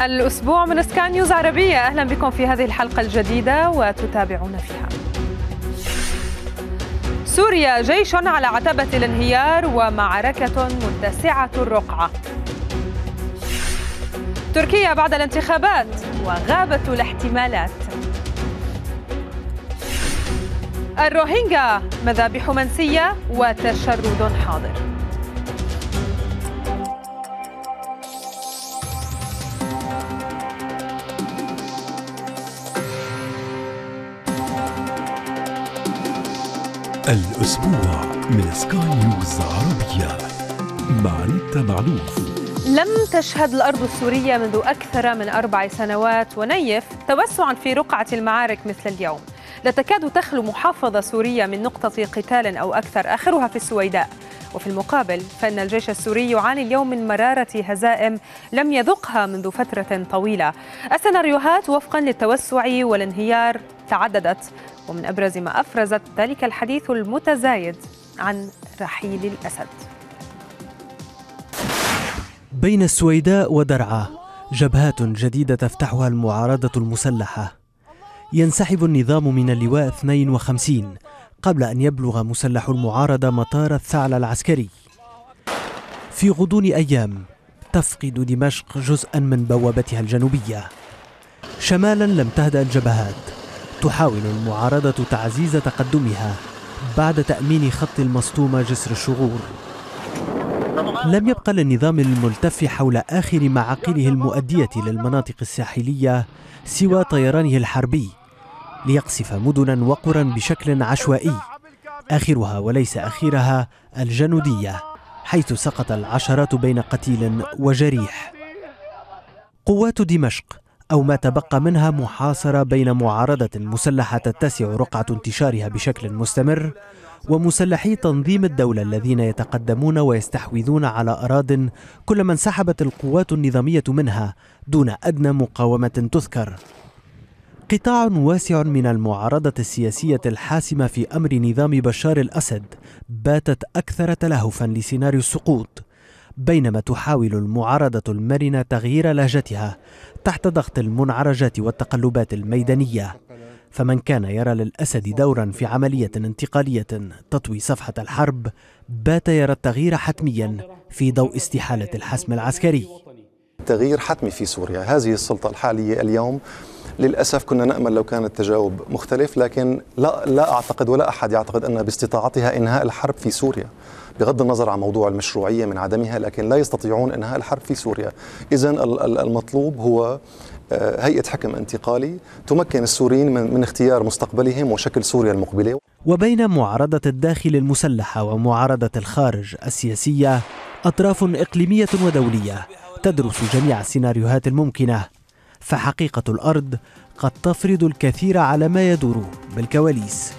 الأسبوع من سكان نيوز عربية أهلا بكم في هذه الحلقة الجديدة وتتابعون فيها سوريا جيش على عتبة الانهيار ومعركة متسعة الرقعة تركيا بعد الانتخابات وغابة الاحتمالات الروهينجا مذابح منسية وتشرد حاضر الأسبوع من سكاي نيوز عربية مع ريتا معلوف لم تشهد الأرض السورية منذ أكثر من أربع سنوات ونيف توسعا في رقعة المعارك مثل اليوم لا تكاد تخلو محافظة سورية من نقطة قتال أو أكثر آخرها في السويداء وفي المقابل فإن الجيش السوري يعاني اليوم من مرارة هزائم لم يذقها منذ فترة طويلة السيناريوهات وفقا للتوسع والانهيار تعددت ومن أبرز ما أفرزت ذلك الحديث المتزايد عن رحيل الأسد بين السويداء ودرعا جبهات جديدة تفتحها المعارضة المسلحة ينسحب النظام من اللواء 52 قبل أن يبلغ مسلح المعارضة مطار الثعلى العسكري في غضون أيام تفقد دمشق جزءا من بوابتها الجنوبية شمالا لم تهدأ الجبهات تحاول المعارضة تعزيز تقدمها بعد تأمين خط المصطومة جسر الشغور لم يبقى للنظام الملتف حول آخر معاقله المؤدية للمناطق الساحلية سوى طيرانه الحربي ليقصف مدنا وقرى بشكل عشوائي آخرها وليس أخيرها الجنودية حيث سقط العشرات بين قتيل وجريح قوات دمشق أو ما تبقى منها محاصرة بين معارضة مسلحة تتسع رقعة انتشارها بشكل مستمر ومسلحي تنظيم الدولة الذين يتقدمون ويستحوذون على أراضٍ كلما انسحبت القوات النظامية منها دون أدنى مقاومة تذكر قطاع واسع من المعارضة السياسية الحاسمة في أمر نظام بشار الأسد باتت أكثر تلهفا لسيناريو السقوط بينما تحاول المعارضة المرنة تغيير لهجتها تحت ضغط المنعرجات والتقلبات الميدانية فمن كان يرى للأسد دورا في عملية انتقالية تطوي صفحة الحرب بات يرى التغيير حتميا في ضوء استحالة الحسم العسكري تغيير حتمي في سوريا هذه السلطة الحالية اليوم للأسف كنا نأمل لو كان التجاوب مختلف لكن لا, لا أعتقد ولا أحد يعتقد أن باستطاعتها إنهاء الحرب في سوريا بغض النظر عن موضوع المشروعية من عدمها لكن لا يستطيعون إنهاء الحرب في سوريا إذا المطلوب هو آه، هيئة حكم انتقالي تمكن السوريين من, من اختيار مستقبلهم وشكل سوريا المقبلة وبين معارضة الداخل المسلحة ومعارضة الخارج السياسية أطراف إقليمية ودولية تدرس جميع السيناريوهات الممكنة فحقيقة الأرض قد تفرض الكثير على ما يدور بالكواليس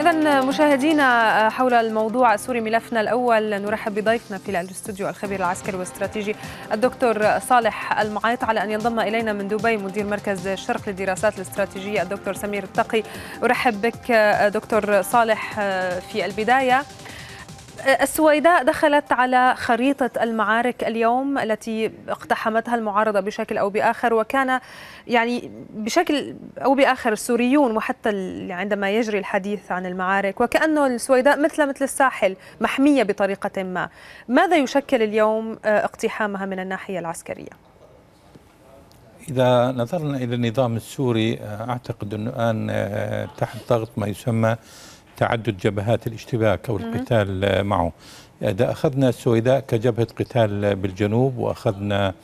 إذا مشاهدينا آه، حول الموضوع السوري ملفنا الأول نرحب بضيفنا في الاستوديو الخبير العسكري والاستراتيجي الدكتور صالح المعيط على أن ينضم إلينا من دبي مدير مركز الشرق للدراسات الاستراتيجية الدكتور سمير التقي أرحب بك آه، دكتور صالح آه، في البداية السويداء دخلت على خريطة المعارك اليوم التي اقتحمتها المعارضة بشكل أو بآخر وكان يعني بشكل أو بآخر السوريون وحتى عندما يجري الحديث عن المعارك وكأنه السويداء مثل مثل الساحل محمية بطريقة ما ماذا يشكل اليوم آه، اقتحامها من الناحية العسكرية؟ إذا نظرنا إلى النظام السوري آه، أعتقد أنه الآن آه، تحت ضغط ما يسمى تعدد جبهات الاشتباك أو القتال معه إذا أخذنا السويداء كجبهة قتال بالجنوب وأخذنا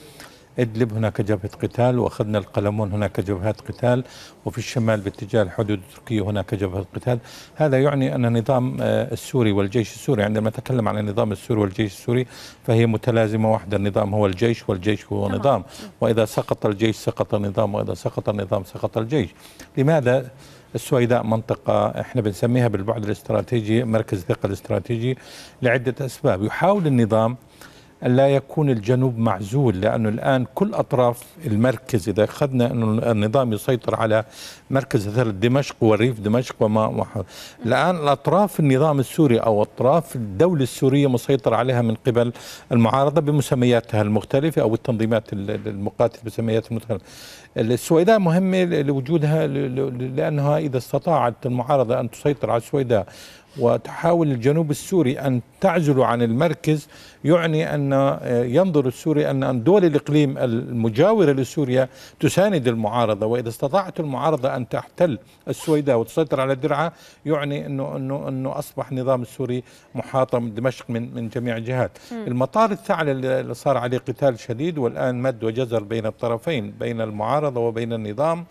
إدلب هناك جبهة قتال وأخذنا القلمون هناك جبهات قتال وفي الشمال باتجاه الحدود التركية هناك جبهة قتال هذا يعني أن النظام آه، السوري والجيش السوري عندما نتكلم عن النظام السوري والجيش السوري فهي متلازمة واحدة النظام هو الجيش والجيش هو نظام وإذا سقط الجيش سقط النظام وإذا سقط النظام سقط الجيش لماذا السويداء منطقة احنا بنسميها بالبعد الاستراتيجي مركز ثقل استراتيجي لعدة أسباب يحاول النظام لا يكون الجنوب معزول لأنه الآن كل أطراف المركز إذا أخذنا أنه النظام يسيطر على مركز دمشق وريف دمشق وما وحد. الآن الأطراف النظام السوري أو أطراف الدولة السورية مسيطر عليها من قبل المعارضة بمسمياتها المختلفة أو التنظيمات المقاتلة بمسميات المختلفة السويداء مهمة لوجودها لأنها إذا استطاعت المعارضة أن تسيطر على السويداء وتحاول الجنوب السوري أن تعزل عن المركز يعني أن آه، ينظر السوري أن دول الإقليم المجاورة لسوريا تساند المعارضة وإذا استطاعت المعارضة أن تحتل السويداء وتسيطر على درعا يعني أنه, أنه, أنه أصبح النظام السوري محاطة من دمشق من, من جميع الجهات المطار الثعلب اللي صار عليه قتال شديد والآن مد وجزر بين الطرفين بين المعارضة وبين النظام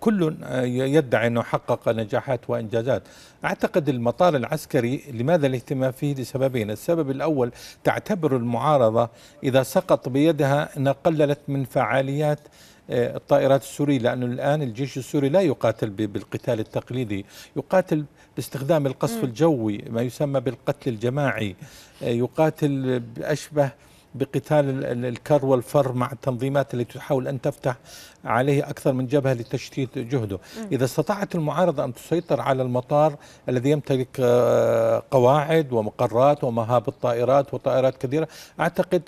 كل آه، يدعي أنه حقق نجاحات وإنجازات أعتقد المطار العسكري لماذا الاهتمام فيه لسببين السبب الأول تعتبر المعارضة إذا سقط بيدها أنها قللت من فعاليات آه، الطائرات السورية لأنه الآن الجيش السوري لا يقاتل بالقتال التقليدي يقاتل باستخدام القصف الجوي ما يسمى بالقتل الجماعي آه، يقاتل بأشبه بقتال الكر والفر مع التنظيمات التي تحاول أن تفتح عليه أكثر من جبهة لتشتيت جهده إذا استطاعت المعارضة أن تسيطر على المطار الذي يمتلك آه، قواعد ومقرات ومهابط طائرات وطائرات كثيرة أعتقد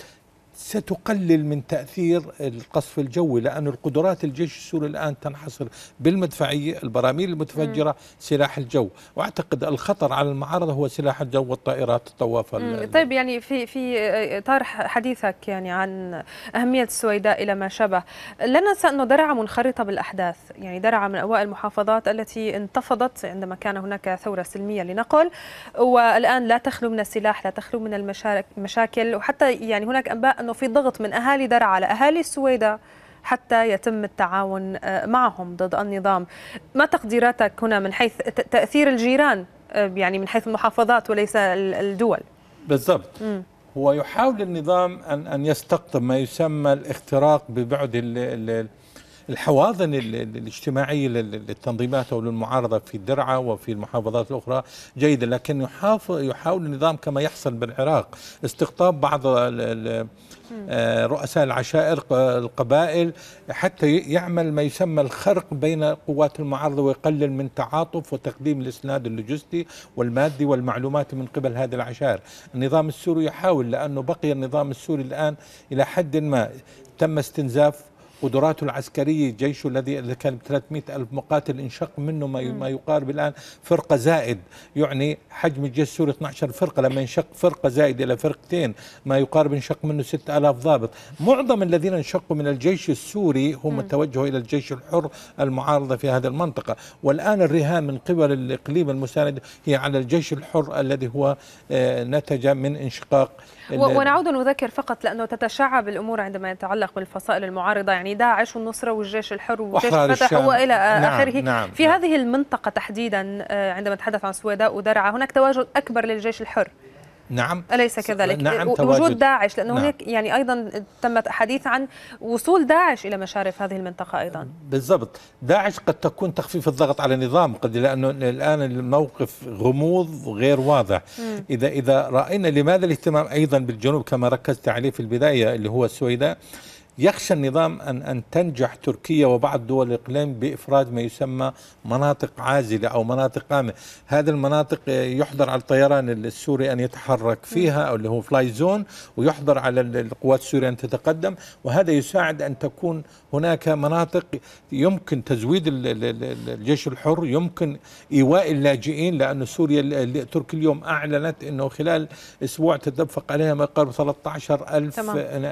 ستقلل من تأثير القصف الجوي لأن القدرات الجيش السوري الآن تنحصر بالمدفعية البراميل المتفجرة م. سلاح الجو وأعتقد الخطر على المعارضة هو سلاح الجو والطائرات الطوافة طيب يعني في في إطار آه، حديثك يعني عن أهمية السويداء إلى ما شابه لا ننسى أنه درعا منخرطة بالأحداث يعني درعا من أوائل المحافظات التي انتفضت عندما كان هناك ثورة سلمية لنقل والآن لا تخلو من السلاح لا تخلو من المشاكل وحتى يعني هناك أنباء أنه أنه في ضغط من أهالي درعا على أهالي السويداء حتى يتم التعاون آه، معهم ضد النظام ما تقديراتك هنا من حيث تأثير الجيران آه، يعني من حيث المحافظات وليس الدول بالضبط م. هو يحاول النظام أن أن يستقطب ما يسمى الاختراق ببعده الحواضن الاجتماعية للتنظيمات أو للمعارضة في الدرعة وفي المحافظات الأخرى جيدة لكن يحاول النظام كما يحصل بالعراق استقطاب بعض آه، رؤساء العشائر القبائل حتى يعمل ما يسمى الخرق بين قوات المعارضة ويقلل من تعاطف وتقديم الإسناد اللوجستي والمادي والمعلومات من قبل هذه العشائر النظام السوري يحاول لأنه بقي النظام السوري الآن إلى حد ما تم استنزاف قدراته العسكرية جيشه الذي اذا كان ب 300 ألف مقاتل انشق منه ما ما يقارب الآن فرقة زائد يعني حجم الجيش السوري 12 فرقة لما ينشق فرقة زائد إلى فرقتين ما يقارب انشق منه 6000 ضابط معظم الذين انشقوا من الجيش السوري هم توجهوا إلى الجيش الحر المعارضة في هذه المنطقة والآن الرهان من قبل الإقليم المساند هي على الجيش الحر الذي هو آه، نتج من انشقاق ونعود نذكر فقط لانه تتشعب الامور عندما يتعلق بالفصائل المعارضه يعني داعش والنصره والجيش الحر وجيش الفتح والى نعم، اخره نعم في نعم. هذه المنطقه تحديدا آه، عندما نتحدث عن سويداء ودرعا هناك تواجد اكبر للجيش الحر نعم أليس كذلك؟ نعم وجود داعش لأنه نعم. هناك يعني أيضا تم حديث عن وصول داعش إلى مشارف هذه المنطقة أيضا بالضبط داعش قد تكون تخفيف الضغط على النظام قد لأنه الآن الموقف غموض غير واضح مم. إذا إذا رأينا لماذا الاهتمام أيضا بالجنوب كما ركزت عليه في البداية اللي هو السويداء يخشى النظام أن, أن تنجح تركيا وبعض دول الإقليم بإفراج ما يسمى مناطق عازلة أو مناطق قامة هذه المناطق يحضر على الطيران السوري أن يتحرك فيها أو اللي هو فلاي زون ويحضر على القوات السورية أن تتقدم وهذا يساعد أن تكون هناك مناطق يمكن تزويد الجيش الحر يمكن إيواء اللاجئين لأن سوريا تركيا اليوم أعلنت أنه خلال أسبوع تدفق عليها ما قرب 13 ألف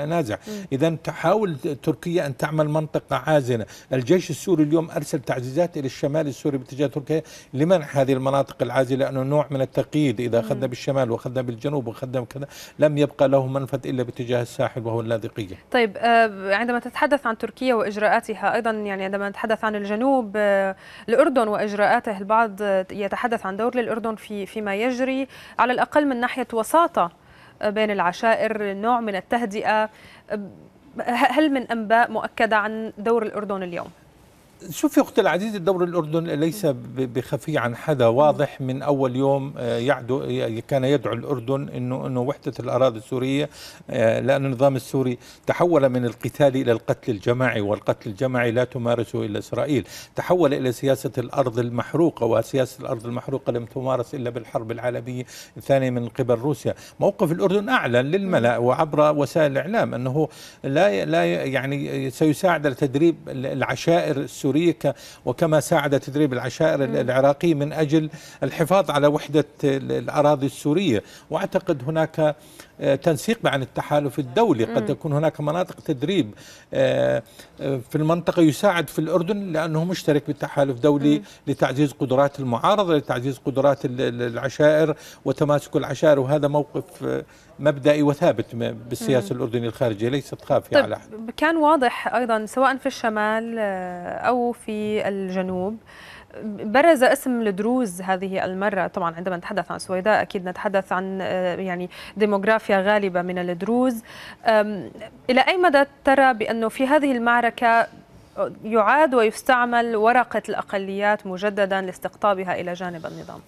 نازع إذا تحاول تركيا أن تعمل منطقة عازلة الجيش السوري اليوم أرسل تعزيزات إلى الشمال السوري باتجاه تركيا لمنع هذه المناطق العازلة لأنه نوع من التقييد إذا أخذنا بالشمال وأخذنا بالجنوب وأخذنا كذا لم يبقى له منفذ إلا باتجاه الساحل وهو اللاذقية طيب آه، عندما تتحدث عن تركيا وإجراءاتها أيضا يعني عندما نتحدث عن الجنوب آه، الأردن وإجراءاته البعض يتحدث عن دور للأردن في فيما يجري على الأقل من ناحية وساطة آه، بين العشائر نوع من التهدئة هل من انباء مؤكده عن دور الاردن اليوم؟ شوف يا اختي العزيز الدور الاردن ليس بخفي عن حدا واضح من اول يوم آه، يعدو كان يدعو الاردن انه انه وحده الاراضي السوريه آه، لان النظام السوري تحول من القتال الى القتل الجماعي والقتل الجماعي لا تمارسه الا اسرائيل، تحول الى سياسه الارض المحروقه وسياسه الارض المحروقه لم تمارس الا بالحرب العالميه الثانيه من قبل روسيا، موقف الاردن اعلن للملا وعبر وسائل الاعلام انه لا لا يعني سيساعد لتدريب العشائر السوريه السورية وكما ساعد تدريب العشائر العراقي من أجل الحفاظ على وحدة الأراضي السورية وأعتقد هناك آه، تنسيق عن التحالف الدولي قد تكون هناك مناطق تدريب آه، آه، في المنطقة يساعد في الأردن لأنه مشترك بالتحالف الدولي لتعزيز قدرات المعارضة لتعزيز قدرات العشائر وتماسك العشائر وهذا موقف مبدئي وثابت بالسياسه الاردنيه الخارجيه ليست خافيه طيب على احد كان واضح ايضا سواء في الشمال آه، او في الجنوب برز اسم الدروز هذه المرة طبعا عندما نتحدث عن سويداء أكيد نتحدث عن آه، يعني ديموغرافيا غالبة من الدروز إلى أي مدى ترى بأنه في هذه المعركة يعاد ويستعمل ورقة الأقليات مجددا لاستقطابها إلى جانب النظام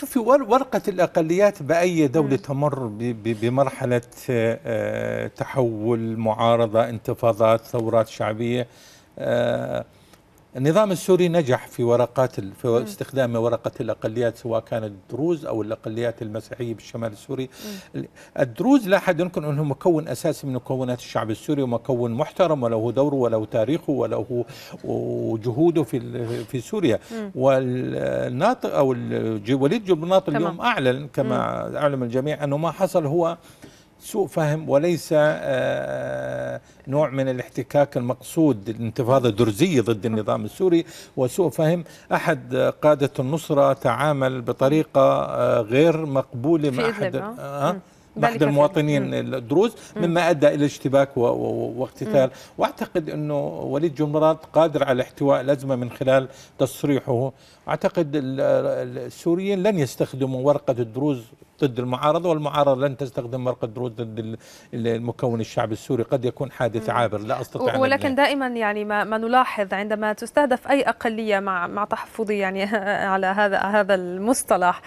شوفي ورقة الأقليات بأي دولة تمر بمرحلة آه، تحول معارضة انتفاضات ثورات شعبية آه، النظام السوري نجح في ورقات في استخدام ورقه الاقليات سواء كانت الدروز او الاقليات المسيحيه بالشمال السوري الدروز لا احد يمكن انه مكون اساسي من مكونات الشعب السوري ومكون محترم وله دوره وله تاريخه وله وجهوده في في سوريا والناطق او وليد جبناط اليوم اعلن كما اعلم الجميع انه ما حصل هو سوء فهم وليس آه، آه، نوع من الاحتكاك المقصود الانتفاضة الدرزية ضد النظام السوري وسوء فهم أحد آه، قادة النصرة تعامل بطريقة غير مقبولة مع أحد آه أحد المواطنين الدروز مما أدى إلى اشتباك واقتتال وأعتقد أنه وليد جمرات قادر على احتواء الأزمة من خلال تصريحه أعتقد السوريين لن يستخدموا ورقة الدروز ضد المعارضة والمعارضة لن تستخدم مرقه درود ضد المكون الشعبي السوري قد يكون حادث عابر لا أستطيع ولكن دائما يعني ما, ما نلاحظ عندما تستهدف أي أقلية مع مع تحفظي يعني على هذا هذا المصطلح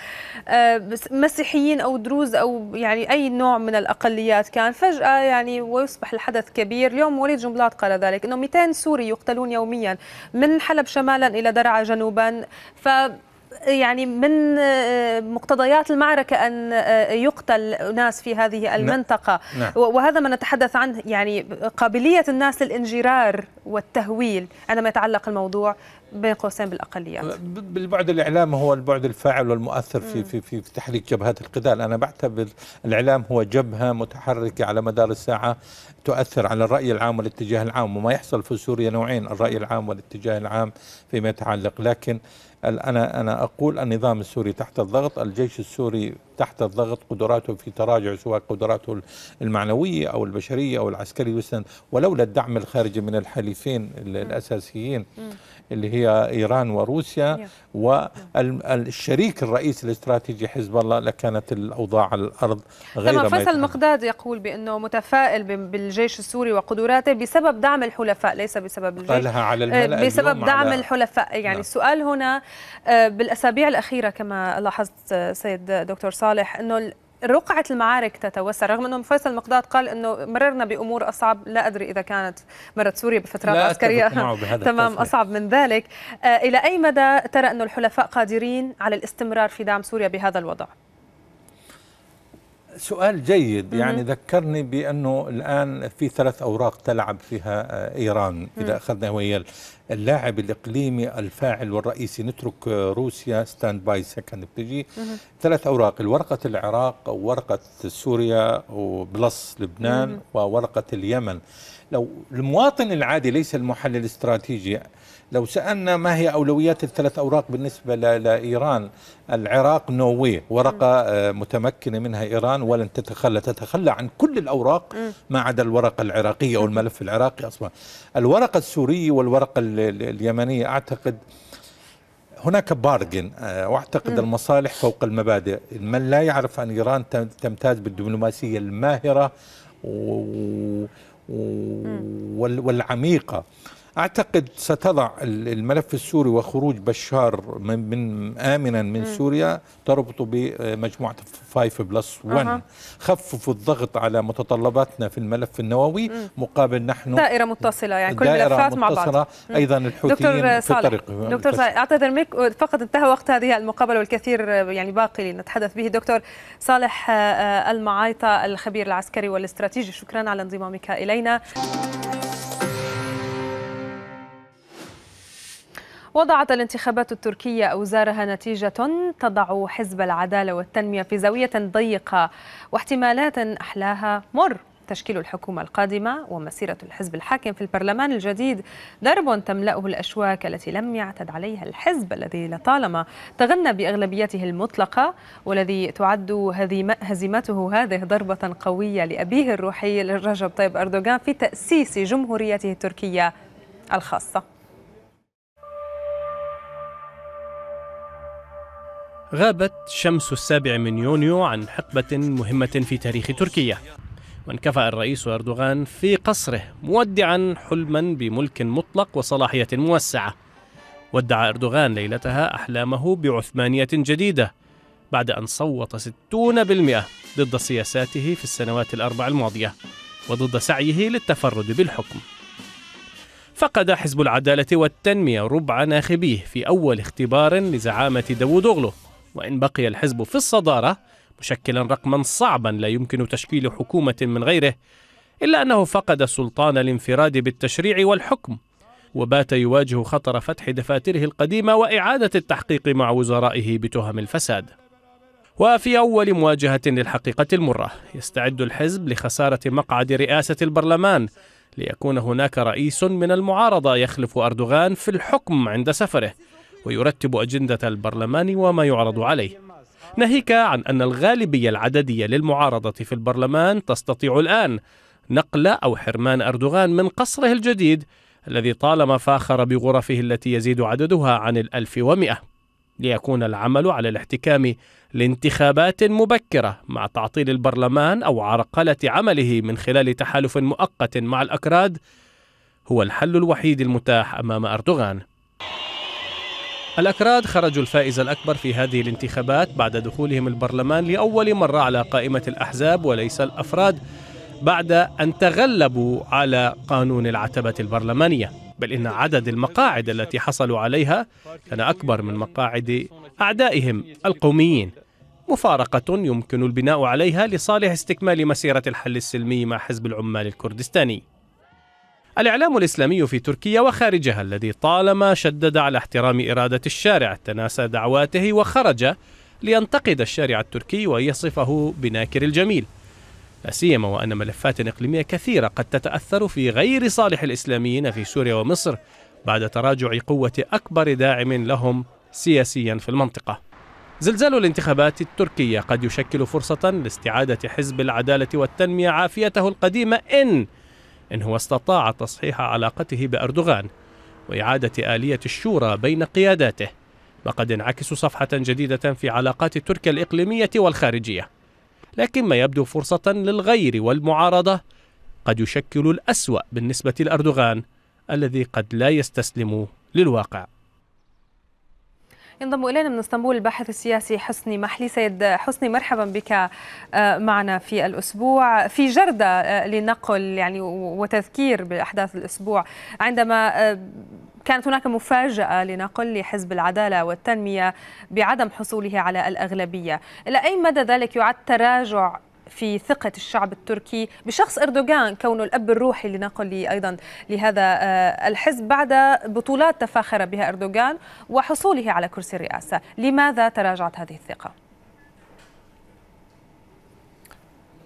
آه، مسيحيين أو دروز أو يعني أي نوع من الأقليات كان فجأة يعني ويصبح الحدث كبير اليوم وليد جنبلاط قال ذلك أنه 200 سوري يقتلون يوميا من حلب شمالا إلى درعا جنوبا ف يعني من آه، مقتضيات المعركة أن آه، يقتل ناس في هذه نعم. المنطقة نعم. وهذا ما نتحدث عنه يعني قابلية الناس للانجرار والتهويل عندما يتعلق الموضوع بين قوسين بالاقليات بالبعد الاعلامي هو البعد الفاعل والمؤثر في في في تحريك جبهات القتال انا بعتبر الاعلام هو جبهه متحركه على مدار الساعه تؤثر على الراي العام والاتجاه العام وما يحصل في سوريا نوعين الراي العام والاتجاه العام فيما يتعلق لكن أنا أنا أقول النظام السوري تحت الضغط، الجيش السوري تحت الضغط، قدراته في تراجع سواء قدراته المعنوية أو البشرية أو العسكرية ولولا الدعم الخارجي من الحليفين الأساسيين اللي هي إيران وروسيا والشريك الرئيسي الاستراتيجي حزب الله لكانت الأوضاع على الأرض غير تمام فيصل مقداد يقول بأنه متفائل بالجيش السوري وقدراته بسبب دعم الحلفاء ليس بسبب الجيش قالها على آه، بسبب دعم على الحلفاء يعني نعم. السؤال هنا آه، بالأسابيع الأخيرة كما لاحظت آه، سيد دكتور صالح أنه رقعة المعارك تتوسع رغم أنه فيصل مقداد قال أنه مررنا بأمور أصعب لا أدري إذا كانت مرت سوريا بفترات عسكرية تمام التصفيق. أصعب من ذلك آه، إلى أي مدى ترى أن الحلفاء قادرين على الاستمرار في دعم سوريا بهذا الوضع؟ سؤال جيد يعني ذكرني بأنه الآن في ثلاث أوراق تلعب فيها آه، إيران إذا أخذنا وهي اللاعب الإقليمي الفاعل والرئيسي نترك آه، روسيا ستاند باي سكند بتجي ثلاث أوراق الورقة العراق ورقة سوريا وبلس لبنان وورقة اليمن لو المواطن العادي ليس المحلل الاستراتيجي لو سالنا ما هي اولويات الثلاث اوراق بالنسبه لايران العراق نووي ورقه آه، متمكنه منها ايران ولن تتخلى تتخلى عن كل الاوراق ما عدا الورقه العراقيه او الملف العراقي اصلا الورقه السوريه والورقه اليمنيه اعتقد هناك بارجن آه، واعتقد المصالح فوق المبادئ من لا يعرف ان ايران تمتاز بالدبلوماسيه الماهره و والعميقه أعتقد ستضع الملف السوري وخروج بشار من, من آمنا من م. سوريا تربطه بمجموعة 5 بلس 1 خففوا الضغط على متطلباتنا في الملف النووي م. مقابل نحن دائرة متصلة يعني كل الملفات مع بعض أيضا الحوثيين في الطريق دكتور صالح أعتذر منك فقط انتهى وقت هذه المقابلة والكثير يعني باقي لنتحدث به دكتور صالح آه، آه، المعايطة الخبير العسكري والاستراتيجي شكرا على انضمامك إلينا وضعت الانتخابات التركية أوزارها نتيجة تضع حزب العدالة والتنمية في زاوية ضيقة واحتمالات أحلاها مر تشكيل الحكومة القادمة ومسيرة الحزب الحاكم في البرلمان الجديد درب تملأه الأشواك التي لم يعتد عليها الحزب الذي لطالما تغنى بأغلبيته المطلقة والذي تعد هزيمته هذه ضربة قوية لأبيه الروحي رجب طيب أردوغان في تأسيس جمهوريته التركية الخاصة غابت شمس السابع من يونيو عن حقبة مهمة في تاريخ تركيا وانكفأ الرئيس أردوغان في قصره مودعا حلما بملك مطلق وصلاحية موسعة ودع أردوغان ليلتها أحلامه بعثمانية جديدة بعد أن صوت 60% ضد سياساته في السنوات الأربع الماضية وضد سعيه للتفرد بالحكم فقد حزب العدالة والتنمية ربع ناخبيه في أول اختبار لزعامة داوود أغلو وإن بقي الحزب في الصدارة مشكلا رقما صعبا لا يمكن تشكيل حكومة من غيره إلا أنه فقد سلطان الانفراد بالتشريع والحكم وبات يواجه خطر فتح دفاتره القديمة وإعادة التحقيق مع وزرائه بتهم الفساد وفي أول مواجهة للحقيقة المرة يستعد الحزب لخسارة مقعد رئاسة البرلمان ليكون هناك رئيس من المعارضة يخلف أردوغان في الحكم عند سفره ويرتب أجندة البرلمان وما يعرض عليه ناهيك عن أن الغالبية العددية للمعارضة في البرلمان تستطيع الآن نقل أو حرمان أردوغان من قصره الجديد الذي طالما فاخر بغرفه التي يزيد عددها عن الألف ومئة ليكون العمل على الاحتكام لانتخابات مبكرة مع تعطيل البرلمان أو عرقلة عمله من خلال تحالف مؤقت مع الأكراد هو الحل الوحيد المتاح أمام أردوغان الأكراد خرجوا الفائز الأكبر في هذه الانتخابات بعد دخولهم البرلمان لأول مرة على قائمة الأحزاب وليس الأفراد بعد أن تغلبوا على قانون العتبة البرلمانية بل إن عدد المقاعد التي حصلوا عليها كان أكبر من مقاعد أعدائهم القوميين مفارقة يمكن البناء عليها لصالح استكمال مسيرة الحل السلمي مع حزب العمال الكردستاني الإعلام الإسلامي في تركيا وخارجها الذي طالما شدد على احترام إرادة الشارع تناسى دعواته وخرج لينتقد الشارع التركي ويصفه بناكر الجميل لا سيما وأن ملفات إقليمية كثيرة قد تتأثر في غير صالح الإسلاميين في سوريا ومصر بعد تراجع قوة أكبر داعم لهم سياسيا في المنطقة. زلزال الانتخابات التركية قد يشكل فرصة لاستعادة حزب العدالة والتنمية عافيته القديمة إن إنه استطاع تصحيح علاقته بأردوغان وإعادة آلية الشورى بين قياداته وقد انعكس صفحة جديدة في علاقات تركيا الإقليمية والخارجية لكن ما يبدو فرصة للغير والمعارضة قد يشكل الأسوأ بالنسبة لأردوغان الذي قد لا يستسلم للواقع ينضم الينا من اسطنبول الباحث السياسي حسني محلي سيد حسني مرحبا بك آه، معنا في الاسبوع في جرده آه، لنقل يعني وتذكير باحداث الاسبوع عندما آه، كانت هناك مفاجأة لنقل لحزب العدالة والتنمية بعدم حصوله على الأغلبية إلى أي مدى ذلك يعد تراجع في ثقة الشعب التركي بشخص أردوغان كونه الأب الروحي لنقل أيضا لهذا آه، الحزب بعد بطولات تفاخر بها أردوغان وحصوله على كرسي الرئاسة لماذا تراجعت هذه الثقة؟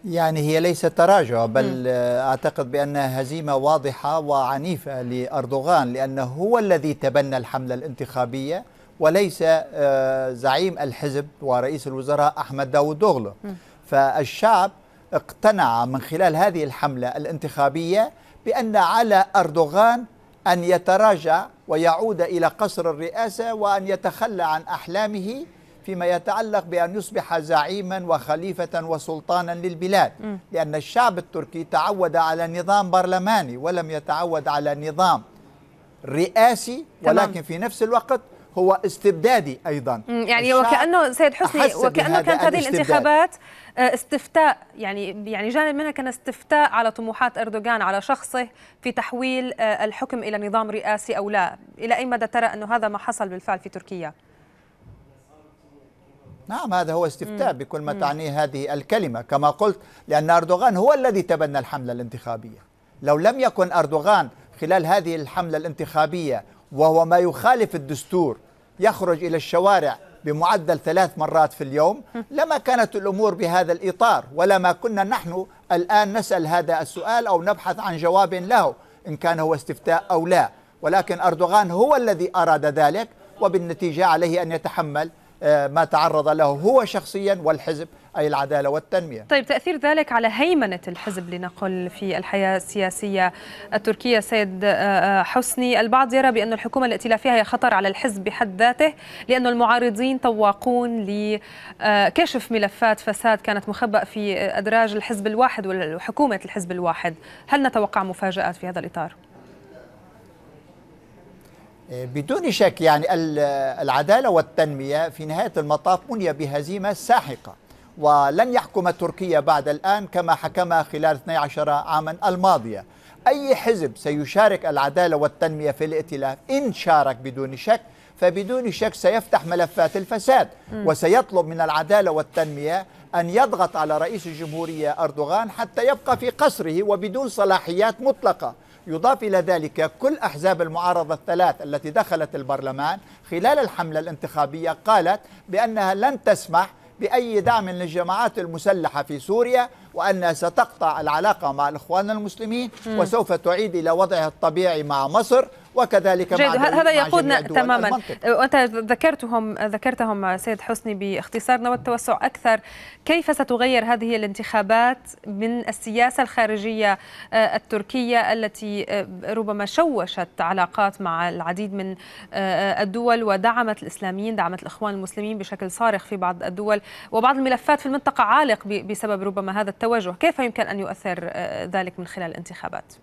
يعني هي ليست تراجع بل م. آه، أعتقد بأنها هزيمة واضحة وعنيفة لأردوغان لأنه هو الذي تبنى الحملة الانتخابية وليس آه، زعيم الحزب ورئيس الوزراء أحمد داود دوغلو م. فالشعب اقتنع من خلال هذه الحملة الانتخابية بأن على أردوغان أن يتراجع ويعود إلى قصر الرئاسة وأن يتخلى عن أحلامه فيما يتعلق بأن يصبح زعيما وخليفة وسلطانا للبلاد م. لأن الشعب التركي تعود على نظام برلماني ولم يتعود على نظام رئاسي ولكن في نفس الوقت هو استبدادي ايضا يعني وكانه سيد حسني وكانه كانت هذه الانتخابات آه، استفتاء يعني يعني جانب منها كان استفتاء على طموحات اردوغان على شخصه في تحويل آه، الحكم الى نظام رئاسي او لا الى اي مدى ترى انه هذا ما حصل بالفعل في تركيا نعم هذا هو استفتاء بكل ما تعنيه هذه الكلمة كما قلت لأن أردوغان هو الذي تبنى الحملة الانتخابية لو لم يكن أردوغان خلال هذه الحملة الانتخابية وهو ما يخالف الدستور يخرج إلى الشوارع بمعدل ثلاث مرات في اليوم لما كانت الأمور بهذا الإطار ولما كنا نحن الآن نسأل هذا السؤال أو نبحث عن جواب له إن كان هو استفتاء أو لا ولكن أردوغان هو الذي أراد ذلك وبالنتيجة عليه أن يتحمل آه، ما تعرض له هو شخصيا والحزب أي العدالة والتنمية طيب تأثير ذلك على هيمنة الحزب لنقل في الحياة السياسية التركية سيد آه، آه، حسني البعض يرى بأن الحكومة الائتلافية هي خطر على الحزب بحد ذاته لأن المعارضين طواقون لكشف ملفات فساد كانت مخبأ في أدراج الحزب الواحد وحكومة الحزب الواحد هل نتوقع مفاجآت في هذا الإطار؟ بدون شك يعني العدالة والتنمية في نهاية المطاف بني بهزيمة ساحقة ولن يحكم تركيا بعد الآن كما حكم خلال 12 عاما الماضية أي حزب سيشارك العدالة والتنمية في الائتلاف إن شارك بدون شك فبدون شك سيفتح ملفات الفساد وسيطلب من العدالة والتنمية أن يضغط على رئيس الجمهورية أردوغان حتى يبقى في قصره وبدون صلاحيات مطلقة يضاف إلى ذلك كل أحزاب المعارضة الثلاث التي دخلت البرلمان خلال الحملة الانتخابية قالت بأنها لن تسمح بأي دعم للجماعات المسلحة في سوريا وأنها ستقطع العلاقة مع الإخوان المسلمين وسوف تعيد إلى وضعها الطبيعي مع مصر وكذلك جيد. مع هذا يقودنا تماما وانت ذكرتهم ذكرتهم سيد حسني باختصار نود التوسع اكثر كيف ستغير هذه الانتخابات من السياسه الخارجيه آه، التركيه التي آه، ربما شوشت علاقات مع العديد من آه، الدول ودعمت الاسلاميين دعمت الاخوان المسلمين بشكل صارخ في بعض الدول وبعض الملفات في المنطقه عالق بسبب ربما هذا التوجه كيف يمكن ان يؤثر ذلك من خلال الانتخابات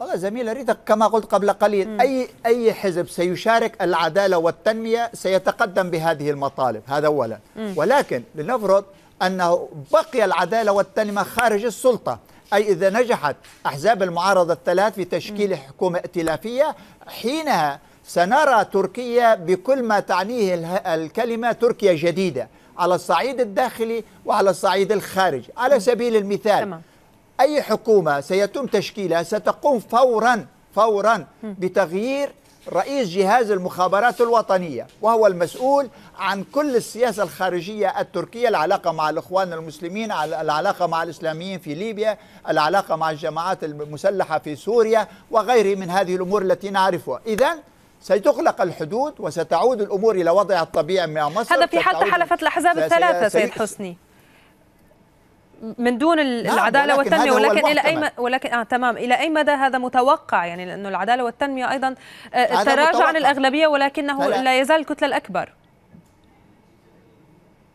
والله زميل أريدك كما قلت قبل قليل م. أي أي حزب سيشارك العدالة والتنمية سيتقدم بهذه المطالب هذا أولا م. ولكن لنفرض أنه بقي العدالة والتنمية خارج السلطة أي إذا نجحت أحزاب المعارضة الثلاث في تشكيل م. حكومة ائتلافية حينها سنرى تركيا بكل ما تعنيه الكلمة تركيا جديدة على الصعيد الداخلي وعلى الصعيد الخارجي على سبيل المثال تمام. أي حكومة سيتم تشكيلها ستقوم فورا فورا بتغيير رئيس جهاز المخابرات الوطنية وهو المسؤول عن كل السياسة الخارجية التركية العلاقة مع الإخوان المسلمين العلاقة مع الإسلاميين في ليبيا العلاقة مع الجماعات المسلحة في سوريا وغيره من هذه الأمور التي نعرفها إذا ستغلق الحدود وستعود الأمور إلى وضع الطبيعي مع مصر هذا في حال تحالفت الأحزاب الثلاثة سيد حسني من دون نعم، العداله نعم والتنميه ولكن الى اي ولكن اه تمام الى اي مدى هذا متوقع يعني لانه العداله والتنميه ايضا آه، تراجع متوقع. عن الاغلبيه ولكنه لا, لا. لا يزال الكتله الاكبر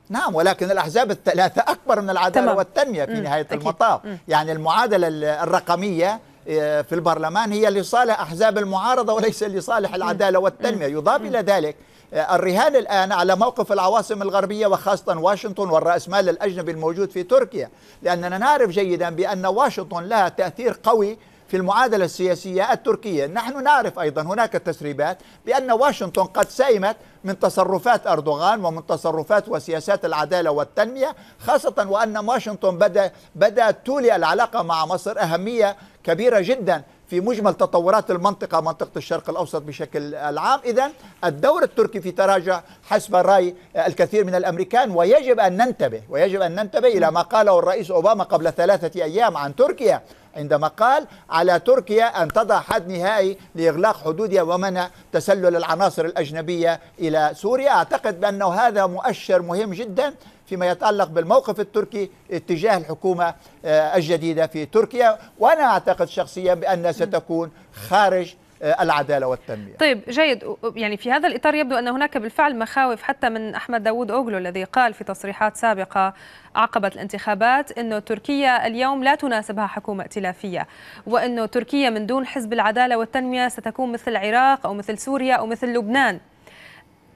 نعم ولكن الاحزاب الثلاثه اكبر من العداله تمام. والتنميه في نهايه أكيد. المطاف م. يعني المعادله الرقميه آه، في البرلمان هي لصالح احزاب المعارضه وليس لصالح العداله والتنميه يضاف الى ذلك الرهان الآن على موقف العواصم الغربية وخاصة واشنطن والرأسمال الأجنبي الموجود في تركيا لأننا نعرف جيدا بأن واشنطن لها تأثير قوي في المعادلة السياسية التركية نحن نعرف أيضا هناك تسريبات بأن واشنطن قد سئمت من تصرفات أردوغان ومن تصرفات وسياسات العدالة والتنمية خاصة وأن واشنطن بدأ بدأت تولي العلاقة مع مصر أهمية كبيرة جدا في مجمل تطورات المنطقة منطقة الشرق الأوسط بشكل العام إذا الدور التركي في تراجع حسب رأي الكثير من الأمريكان ويجب أن ننتبه ويجب أن ننتبه إلى ما قاله الرئيس أوباما قبل ثلاثة أيام عن تركيا عندما قال على تركيا أن تضع حد نهائي لإغلاق حدودها ومنع تسلل العناصر الأجنبية إلى سوريا أعتقد بأنه هذا مؤشر مهم جدا فيما يتعلق بالموقف التركي اتجاه الحكومة آه، الجديدة في تركيا وأنا أعتقد شخصيا بأنها ستكون خارج آه، العداله والتنميه. طيب جيد يعني في هذا الاطار يبدو ان هناك بالفعل مخاوف حتى من احمد داوود اوغلو الذي قال في تصريحات سابقه عقبه الانتخابات انه تركيا اليوم لا تناسبها حكومه ائتلافيه وانه تركيا من دون حزب العداله والتنميه ستكون مثل العراق او مثل سوريا او مثل لبنان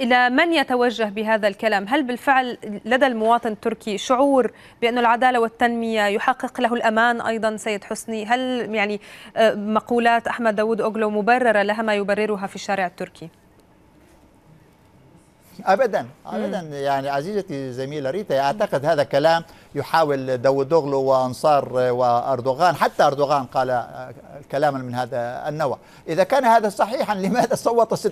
إلى من يتوجه بهذا الكلام؟ هل بالفعل لدى المواطن التركي شعور بأن العدالة والتنمية يحقق له الأمان أيضا سيد حسني؟ هل يعني آه، مقولات أحمد داود أوغلو مبررة لها ما يبررها في الشارع التركي؟ ابدا ابدا يعني عزيزتي الزميله ريتا اعتقد هذا كلام يحاول داودوغلو وأنصار وأردوغان حتى أردوغان قال كلاما من هذا النوع إذا كان هذا صحيحا لماذا صوت 60%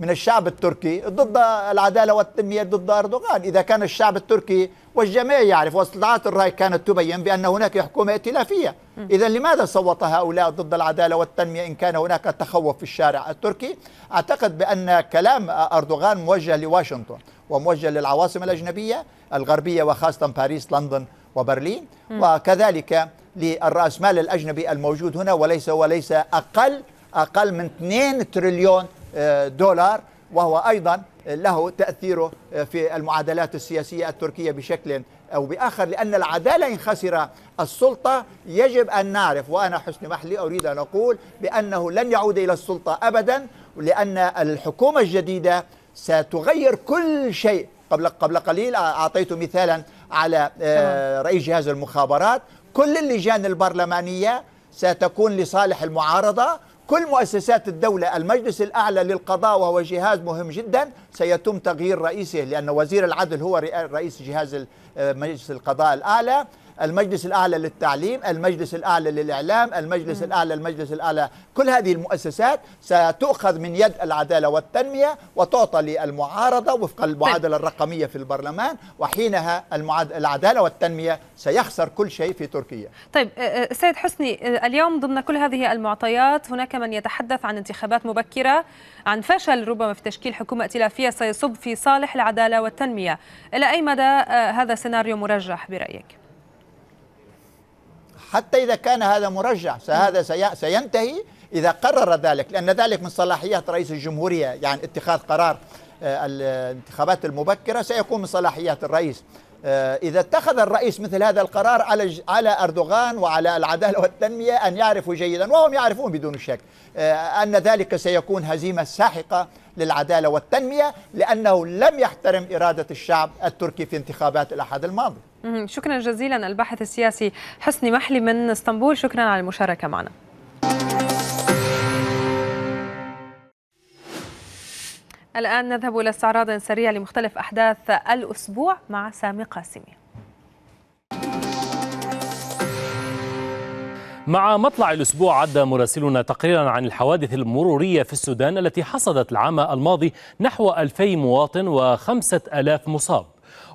من الشعب التركي ضد العدالة والتنمية ضد أردوغان إذا كان الشعب التركي والجميع يعرف واستطلاعات الرأي كانت تبين بأن هناك حكومة ائتلافية إذا لماذا صوت هؤلاء ضد العدالة والتنمية إن كان هناك تخوف في الشارع التركي أعتقد بأن كلام أردوغان موجه لواشنطن وموجه للعواصم الأجنبية الغربية وخاصة باريس لندن وبرلين وكذلك للرأسمال الأجنبي الموجود هنا وليس وليس أقل أقل من 2 تريليون آه، دولار وهو أيضا له تأثيره آه، في المعادلات السياسية التركية بشكل أو بآخر لأن العدالة إن خسر السلطة يجب أن نعرف وأنا حسن محلي أريد أن أقول بأنه لن يعود إلى السلطة أبدا لأن الحكومة الجديدة ستغير كل شيء قبل قبل قليل اعطيت مثالا على آه، رئيس جهاز المخابرات كل اللجان البرلمانيه ستكون لصالح المعارضه كل مؤسسات الدولة المجلس الأعلى للقضاء وهو جهاز مهم جدا سيتم تغيير رئيسه لأن وزير العدل هو رئيس جهاز آه، مجلس القضاء الأعلى المجلس الأعلى للتعليم المجلس الأعلى للإعلام المجلس م. الأعلى المجلس الأعلى كل هذه المؤسسات ستؤخذ من يد العدالة والتنمية وتعطى للمعارضة وفق طيب. المعادلة الرقمية في البرلمان وحينها المعاد... العدالة والتنمية سيخسر كل شيء في تركيا طيب سيد حسني اليوم ضمن كل هذه المعطيات هناك من يتحدث عن انتخابات مبكرة عن فشل ربما في تشكيل حكومة ائتلافية سيصب في صالح العدالة والتنمية إلى أي مدى هذا سيناريو مرجح برأيك؟ حتى إذا كان هذا مرجح فهذا نعم. سينتهي إذا قرر ذلك لأن ذلك من صلاحيات رئيس الجمهورية يعني اتخاذ قرار آه، الانتخابات المبكرة سيكون من صلاحيات الرئيس آه، إذا اتخذ الرئيس مثل هذا القرار على على أردوغان وعلى العدالة والتنمية أن يعرفوا جيدا وهم يعرفون بدون شك آه، أن ذلك سيكون هزيمة ساحقة للعدالة والتنمية لأنه لم يحترم إرادة الشعب التركي في انتخابات الأحد الماضي شكرا جزيلا الباحث السياسي حسني محلي من اسطنبول شكرا على المشاركة معنا الآن نذهب إلى استعراض سريع لمختلف أحداث الأسبوع مع سامي قاسمي مع مطلع الأسبوع عد مراسلنا تقريرا عن الحوادث المرورية في السودان التي حصدت العام الماضي نحو 2000 مواطن و5000 مصاب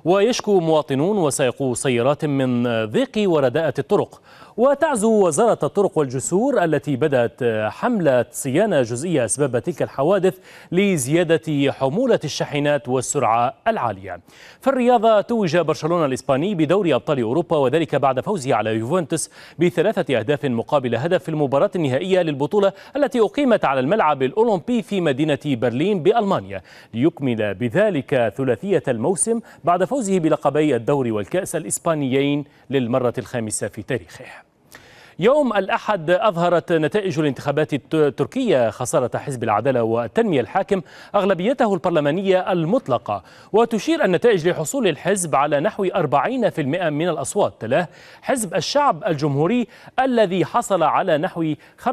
ويشكو مواطنون وسائقو سيارات من ضيق ورداءة الطرق وتعزو وزارة الطرق والجسور التي بدأت حملة صيانة جزئية أسباب تلك الحوادث لزيادة حمولة الشاحنات والسرعة العالية في الرياضة توج برشلونة الإسباني بدوري أبطال أوروبا وذلك بعد فوزه على يوفنتوس بثلاثة أهداف مقابل هدف في المباراة النهائية للبطولة التي أقيمت على الملعب الأولمبي في مدينة برلين بألمانيا ليكمل بذلك ثلاثية الموسم بعد فوزه بلقبي الدوري والكأس الإسبانيين للمرة الخامسة في تاريخه يوم الأحد أظهرت نتائج الانتخابات التركية خسارة حزب العدالة والتنمية الحاكم أغلبيته البرلمانية المطلقة وتشير النتائج لحصول الحزب على نحو 40% من الأصوات تلاه حزب الشعب الجمهوري الذي حصل على نحو 25%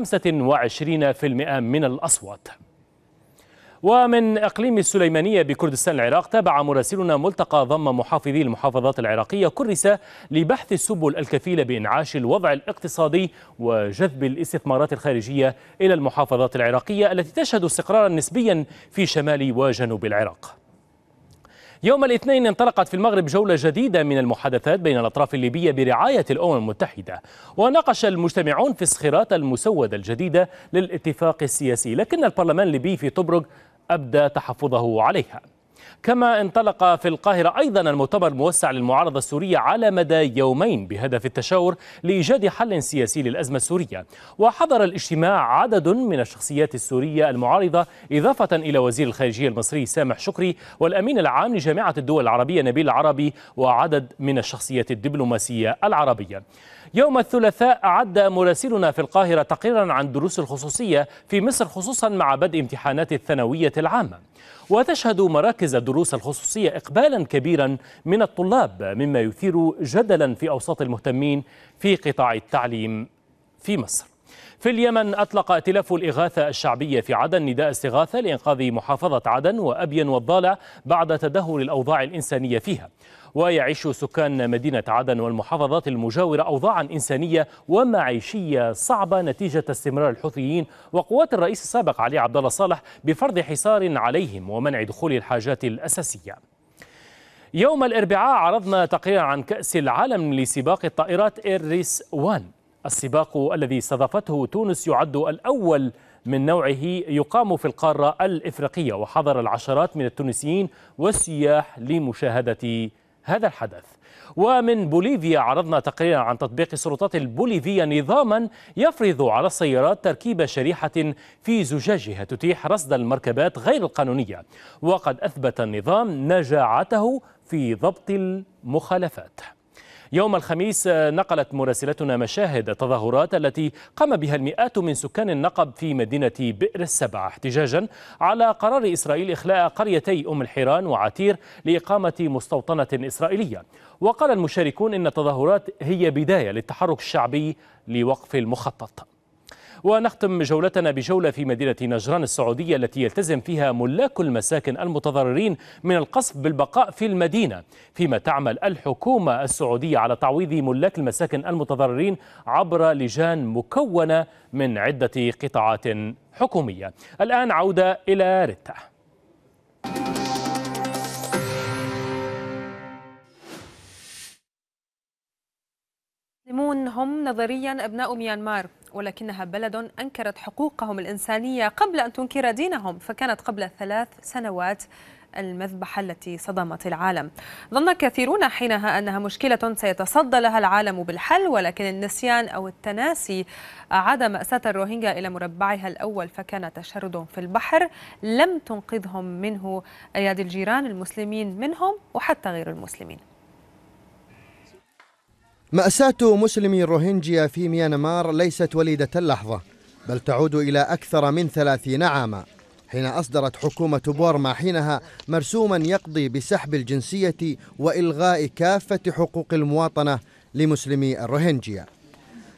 من الأصوات ومن إقليم السليمانية بكردستان العراق تابع مراسلنا ملتقى ضم محافظي المحافظات العراقية كرس لبحث السبل الكفيلة بإنعاش الوضع الاقتصادي وجذب الاستثمارات الخارجية إلى المحافظات العراقية التي تشهد استقرارا نسبيا في شمال وجنوب العراق يوم الاثنين انطلقت في المغرب جولة جديدة من المحادثات بين الأطراف الليبية برعاية الأمم المتحدة وناقش المجتمعون في الصخيرات المسودة الجديدة للاتفاق السياسي لكن البرلمان الليبي في طبرق أبدى تحفظه عليها كما انطلق في القاهرة أيضا المؤتمر الموسع للمعارضة السورية على مدى يومين بهدف التشاور لإيجاد حل سياسي للأزمة السورية وحضر الاجتماع عدد من الشخصيات السورية المعارضة إضافة إلى وزير الخارجية المصري سامح شكري والأمين العام لجامعة الدول العربية نبيل العربي وعدد من الشخصيات الدبلوماسية العربية يوم الثلاثاء أعد مراسلنا في القاهرة تقريرا عن دروس الخصوصية في مصر خصوصا مع بدء امتحانات الثانوية العامة وتشهد مراكز دروس الخصوصية إقبالا كبيرا من الطلاب مما يثير جدلا في أوساط المهتمين في قطاع التعليم في مصر في اليمن أطلق ائتلاف الإغاثة الشعبية في عدن نداء استغاثة لإنقاذ محافظة عدن وأبين والضالع بعد تدهور الأوضاع الإنسانية فيها ويعيش سكان مدينة عدن والمحافظات المجاورة أوضاعا إنسانية ومعيشية صعبة نتيجة استمرار الحوثيين وقوات الرئيس السابق علي عبد الله صالح بفرض حصار عليهم ومنع دخول الحاجات الأساسية يوم الأربعاء عرضنا تقريرا عن كأس العالم لسباق الطائرات إيريس 1 السباق الذي استضافته تونس يعد الأول من نوعه يقام في القارة الإفريقية وحضر العشرات من التونسيين والسياح لمشاهدة هذا الحدث ومن بوليفيا عرضنا تقريرا عن تطبيق السلطات البوليفية نظاما يفرض على السيارات تركيب شريحة في زجاجها تتيح رصد المركبات غير القانونية وقد أثبت النظام نجاعته في ضبط المخالفات يوم الخميس آه، نقلت مراسلتنا مشاهد التظاهرات التي قام بها المئات من سكان النقب في مدينة بئر السبع احتجاجا على قرار إسرائيل إخلاء قريتي أم الحيران وعتير لإقامة مستوطنة إسرائيلية وقال المشاركون إن التظاهرات هي بداية للتحرك الشعبي لوقف المخطط ونختم جولتنا بجولة في مدينة نجران السعودية التي يلتزم فيها ملاك المساكن المتضررين من القصف بالبقاء في المدينة فيما تعمل الحكومة السعودية على تعويض ملاك المساكن المتضررين عبر لجان مكونة من عدة قطاعات حكومية الآن عودة إلى رتة هم نظريا أبناء ميانمار ولكنها بلد أنكرت حقوقهم الإنسانية قبل أن تنكر دينهم فكانت قبل ثلاث سنوات المذبحة التي صدمت العالم ظن كثيرون حينها أنها مشكلة سيتصدى لها العالم بالحل ولكن النسيان أو التناسي أعاد مأساة الروهينجا إلى مربعها الأول فكان تشرد في البحر لم تنقذهم منه أيادي الجيران المسلمين منهم وحتى غير المسلمين مأساة مسلمي الروهينجيا في ميانمار ليست وليدة اللحظة بل تعود إلى أكثر من ثلاثين عاما حين أصدرت حكومة بورما حينها مرسوما يقضي بسحب الجنسية وإلغاء كافة حقوق المواطنة لمسلمي الروهينجيا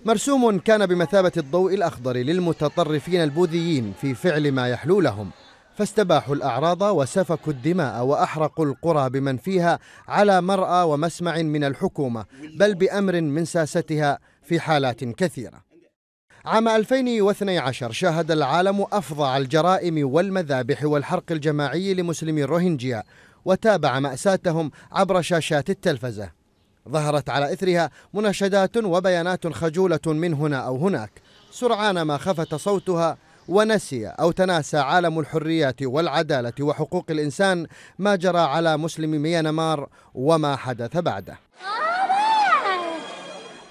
مرسوم كان بمثابة الضوء الأخضر للمتطرفين البوذيين في فعل ما يحلو لهم فاستباحوا الأعراض وسفكوا الدماء وأحرقوا القرى بمن فيها على مرأى ومسمع من الحكومة بل بأمر من ساستها في حالات كثيرة عام 2012 شهد العالم أفظع الجرائم والمذابح والحرق الجماعي لمسلمي الروهينجيا وتابع مأساتهم عبر شاشات التلفزة ظهرت على إثرها مناشدات وبيانات خجولة من هنا أو هناك سرعان ما خفت صوتها ونسي أو تناسى عالم الحريات والعدالة وحقوق الإنسان ما جرى على مسلم ميانمار وما حدث بعده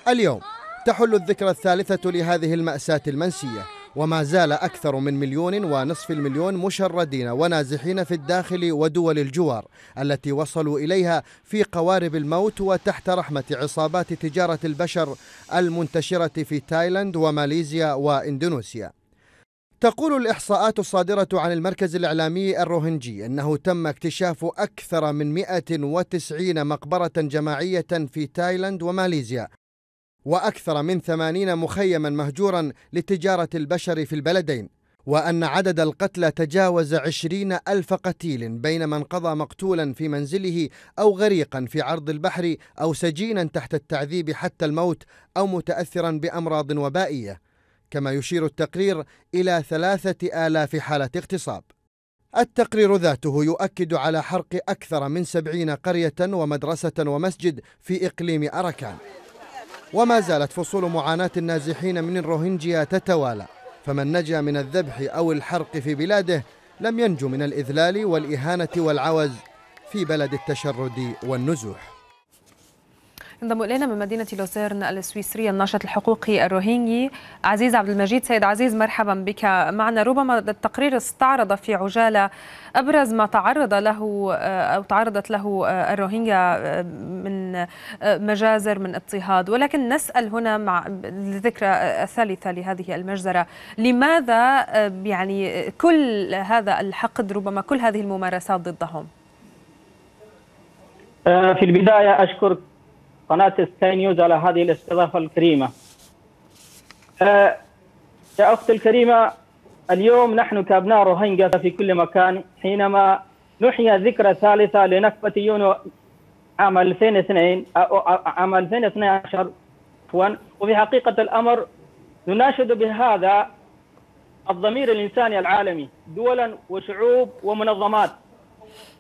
اليوم تحل الذكرى الثالثة لهذه المأساة المنسية وما زال أكثر من مليون ونصف المليون مشردين ونازحين في الداخل ودول الجوار التي وصلوا إليها في قوارب الموت وتحت رحمة عصابات تجارة البشر المنتشرة في تايلاند وماليزيا وإندونيسيا تقول الإحصاءات الصادرة عن المركز الإعلامي الروهنجي أنه تم اكتشاف أكثر من 190 مقبرة جماعية في تايلاند وماليزيا وأكثر من 80 مخيما مهجورا لتجارة البشر في البلدين وأن عدد القتلى تجاوز 20 ألف قتيل بين من قضى مقتولا في منزله أو غريقا في عرض البحر أو سجينا تحت التعذيب حتى الموت أو متأثرا بأمراض وبائية كما يشير التقرير إلى ثلاثة آلاف حالة اغتصاب التقرير ذاته يؤكد على حرق أكثر من سبعين قرية ومدرسة ومسجد في إقليم أركان وما زالت فصول معاناة النازحين من الروهينجيا تتوالى فمن نجا من الذبح أو الحرق في بلاده لم ينجو من الإذلال والإهانة والعوز في بلد التشرد والنزوح انضموا الينا من مدينه لوزيرن السويسريه الناشط الحقوقي الروهينجي عزيز عبد المجيد سيد عزيز مرحبا بك معنا ربما التقرير استعرض في عجاله ابرز ما تعرض له آه، او تعرضت له آه، الروهينجا آه، من مجازر من اضطهاد ولكن نسال هنا مع الذكرى الثالثه لهذه المجزره لماذا يعني كل هذا الحقد ربما كل هذه الممارسات ضدهم في البداية أشكرك قناة سكاي نيوز على هذه الاستضافة الكريمة أه يا أختي الكريمة اليوم نحن كأبناء روهينجا في كل مكان حينما نحيا ذكرى ثالثة لنكبة يونيو عام 2002 عام 2012 وفي حقيقة الأمر نناشد بهذا الضمير الإنساني العالمي دولا وشعوب ومنظمات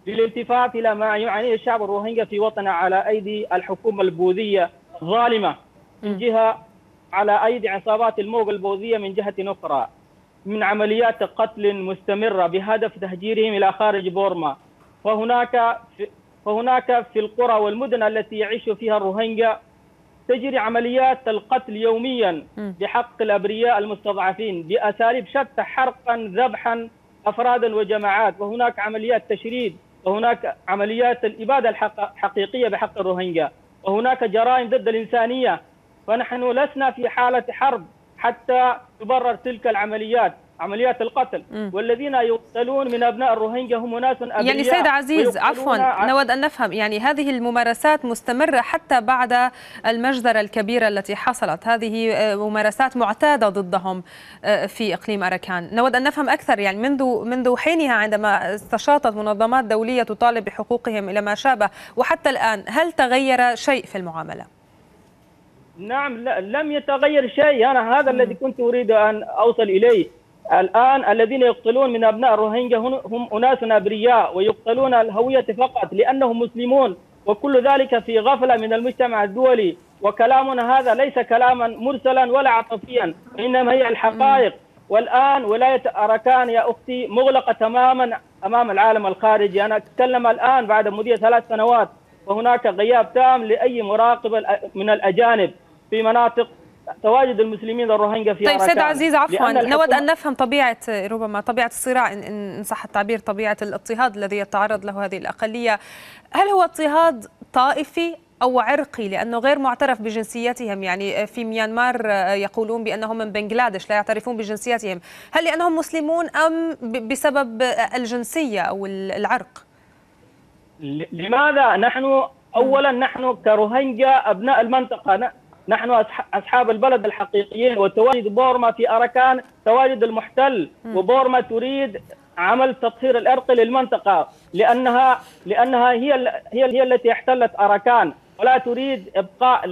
للالتفات إلى ما يعانيه الشعب الروهينجا في وطنه على أيدي الحكومة البوذية الظالمة من جهة على أيدي عصابات الموجة البوذية من جهة أخرى من عمليات قتل مستمرة بهدف تهجيرهم إلى خارج بورما وهناك في فهناك في القرى والمدن التي يعيش فيها الروهينجا تجري عمليات القتل يوميا بحق الابرياء المستضعفين باساليب شتى حرقا ذبحا افرادا وجماعات وهناك عمليات تشريد وهناك عمليات الاباده الحقيقيه بحق الروهينجا وهناك جرائم ضد الانسانيه فنحن لسنا في حاله حرب حتى تبرر تلك العمليات عمليات القتل م. والذين يقتلون من أبناء الروهينجا هم أناس يعني سيد عزيز عفوا عن... نود أن نفهم يعني هذه الممارسات مستمرة حتى بعد المجزرة الكبيرة التي حصلت هذه آه، ممارسات معتادة ضدهم آه، في إقليم أركان نود أن نفهم أكثر يعني منذ منذ حينها عندما استشاطت منظمات دولية تطالب بحقوقهم إلى ما شابه وحتى الآن هل تغير شيء في المعاملة؟ نعم لا لم يتغير شيء انا هذا م. الذي كنت اريد ان اوصل اليه الآن الذين يقتلون من أبناء روهينجا هم أناس أبرياء ويقتلون الهوية فقط لأنهم مسلمون وكل ذلك في غفلة من المجتمع الدولي وكلامنا هذا ليس كلاما مرسلا ولا عاطفيا إنما هي الحقائق والآن ولاية أركان يا أختي مغلقة تماما أمام العالم الخارجي أنا أتكلم الآن بعد مضي ثلاث سنوات وهناك غياب تام لأي مراقب من الأجانب في مناطق تواجد المسلمين الروهينجا في طيب سيد عزيز عفوا نود ان نفهم طبيعه ربما طبيعه الصراع ان صح التعبير طبيعه الاضطهاد الذي يتعرض له هذه الاقليه هل هو اضطهاد طائفي أو عرقي لأنه غير معترف بجنسيتهم يعني في ميانمار آه، يقولون بأنهم من بنغلاديش لا يعترفون بجنسيتهم هل لأنهم مسلمون أم بسبب الجنسية أو العرق لماذا نحن أولا نحن كروهينجا أبناء المنطقة نحن أصحاب البلد الحقيقيين وتواجد بورما في أركان تواجد المحتل وبورما تريد عمل تطهير العرق للمنطقة لأنها لأنها هي هي هي التي احتلت أركان ولا تريد إبقاء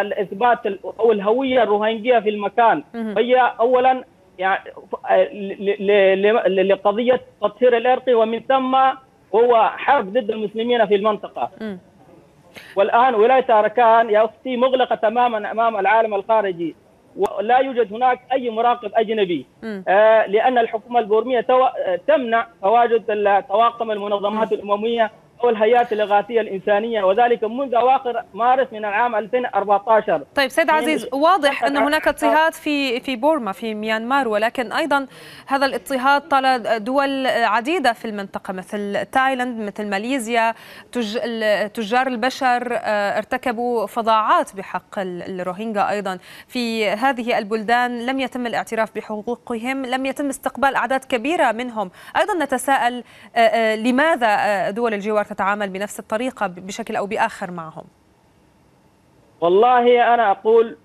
الإثبات أو الهوية الروهينجية في المكان فهي أولا يعني لقضية تطهير العرق ومن ثم هو حرب ضد المسلمين في المنطقة والان ولايه اركان يا اختي مغلقه تماما امام العالم الخارجي ولا يوجد هناك اي مراقب اجنبي آه لان الحكومه البورميه آه، تمنع تواجد طواقم المنظمات الامميه والهيئات الإغاثية الإنسانية وذلك منذ أواخر مارس من العام 2014 طيب سيد يعني عزيز واضح أن هناك اضطهاد في في بورما في ميانمار ولكن أيضا هذا الاضطهاد طال دول عديدة في المنطقة مثل تايلاند مثل ماليزيا تجار البشر آه، ارتكبوا فظاعات بحق الروهينجا أيضا في هذه البلدان لم يتم الاعتراف بحقوقهم لم يتم استقبال أعداد كبيرة منهم أيضا نتساءل آه، آه، لماذا دول الجوار تتعامل بنفس الطريقة بشكل أو بآخر معهم والله أنا أقول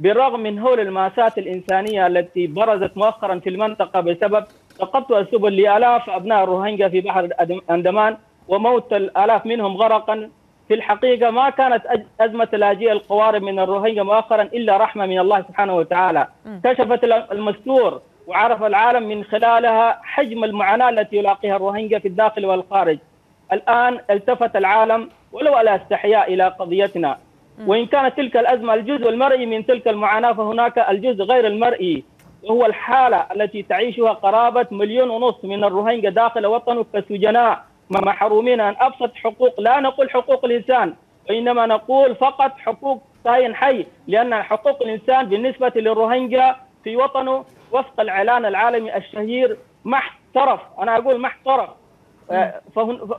بالرغم من هول الماسات الإنسانية التي برزت مؤخرا في المنطقة بسبب تقطع السبل لآلاف أبناء الروهينجا في بحر أندمان وموت الآلاف منهم غرقا في الحقيقة ما كانت أزمة لاجئ القوارب من الروهينجا مؤخرا إلا رحمة من الله سبحانه وتعالى كشفت المستور وعرف العالم من خلالها حجم المعاناة التي يلاقيها الروهينجا في الداخل والخارج الآن التفت العالم ولو على استحياء إلى قضيتنا وإن كانت تلك الأزمة الجزء المرئي من تلك المعاناة فهناك الجزء غير المرئي وهو الحالة التي تعيشها قرابة مليون ونص من الروهينجا داخل وطنه كسجناء محرومين عن أبسط حقوق لا نقول حقوق الإنسان وإنما نقول فقط حقوق كائن حي لأن حقوق الإنسان بالنسبة للروهينجا في وطنه وفق الإعلان العالمي الشهير محترف أنا أقول محترف آه،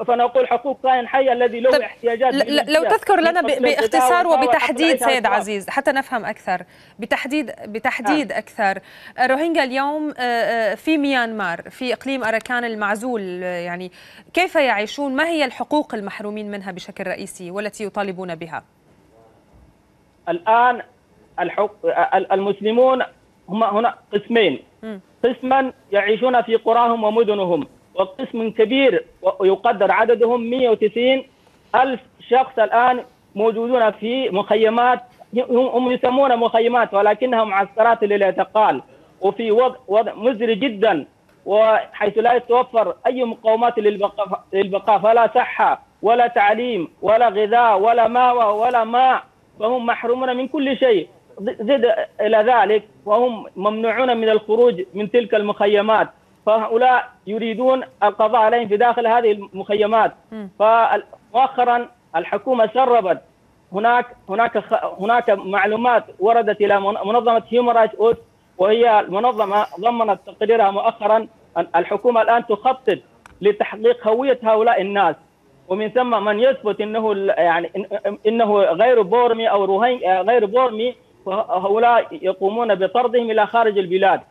فنقول حقوق كائن حي الذي له احتياجات لو تذكر لنا باختصار وبتحديد سيد عزيز حتى نفهم اكثر بتحديد بتحديد آه. اكثر آه، روهينجا اليوم آه، في ميانمار في اقليم اراكان المعزول يعني كيف يعيشون ما هي الحقوق المحرومين منها بشكل رئيسي والتي يطالبون بها الان الحق المسلمون هم هنا قسمين قسما يعيشون في قراهم ومدنهم وقسم كبير يقدر عددهم 190 ألف شخص الآن موجودون في مخيمات هم يسمون مخيمات ولكنها معسكرات للاعتقال وفي وضع, وضع مزري جدا وحيث لا يتوفر أي مقومات للبقاء, للبقاء فلا صحة ولا تعليم ولا غذاء ولا ماء ولا ماء فهم محرومون من كل شيء زد إلى ذلك وهم ممنوعون من الخروج من تلك المخيمات فهؤلاء يريدون القضاء عليهم في داخل هذه المخيمات فمؤخرا الحكومه سربت هناك هناك هناك معلومات وردت الى منظمه هيومن رايتس وهي المنظمه ضمنت تقريرها مؤخرا الحكومه الان تخطط لتحقيق هويه هؤلاء الناس ومن ثم من يثبت انه يعني انه غير بورمي او غير بورمي فهؤلاء يقومون بطردهم الى خارج البلاد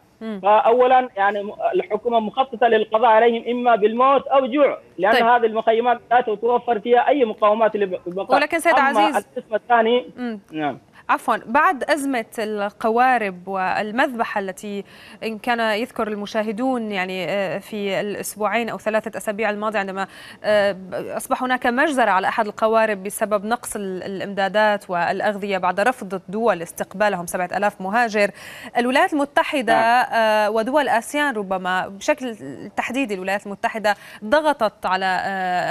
فاولا يعني الحكومه مخططه للقضاء عليهم اما بالموت او جوع لان طيب. هذه المخيمات لا تتوفر فيها اي مقاومات للبقاء ولكن سيد عزيز القسم الثاني نعم عفوا بعد أزمة القوارب والمذبحة التي إن كان يذكر المشاهدون يعني آه، في الأسبوعين أو ثلاثة أسابيع الماضية عندما آه، أصبح هناك مجزرة على أحد القوارب بسبب نقص الإمدادات والأغذية بعد رفض الدول استقبالهم 7000 مهاجر الولايات المتحدة نعم. آه، ودول آسيان ربما بشكل تحديدي الولايات المتحدة ضغطت على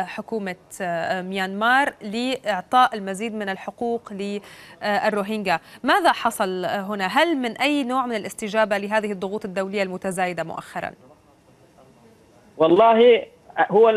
حكومة ميانمار لإعطاء المزيد من الحقوق للروهينيا الروهينجا ماذا حصل هنا هل من أي نوع من الاستجابة لهذه الضغوط الدولية المتزايدة مؤخرا والله هو